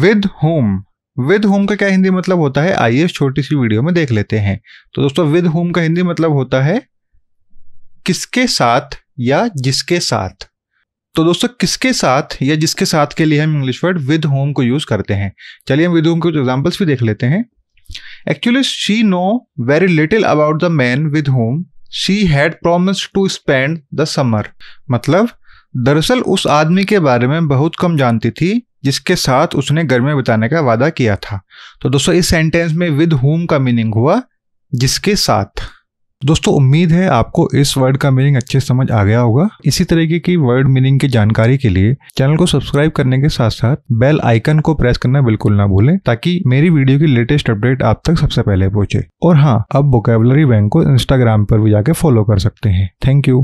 with home with home का क्या हिंदी मतलब होता है आइए इस छोटी सी वीडियो में देख लेते हैं तो दोस्तों विद होम का हिंदी मतलब होता है किसके साथ या जिसके साथ तो दोस्तों किसके साथ या जिसके साथ के लिए हम इंग्लिश वर्ड विद होम को यूज करते हैं चलिए हम विद होम के कुछ एग्जाम्पल्स भी देख लेते हैं actually she know very little about the man with home she had promise to spend the summer मतलब दरअसल उस आदमी के बारे में बहुत कम जानती थी जिसके साथ उसने घर में बिताने का वादा किया था तो दोस्तों इस सेंटेंस में विद होम का मीनिंग हुआ जिसके साथ दोस्तों उम्मीद है आपको इस वर्ड का मीनिंग अच्छे समझ आ गया होगा इसी तरीके की वर्ड मीनिंग की जानकारी के लिए चैनल को सब्सक्राइब करने के साथ साथ बेल आइकन को प्रेस करना बिल्कुल ना भूलें ताकि मेरी वीडियो की लेटेस्ट अपडेट आप तक सबसे पहले पहुंचे और हाँ अब वोकेबलरी बैंक को इंस्टाग्राम पर भी जाके फॉलो कर सकते हैं थैंक यू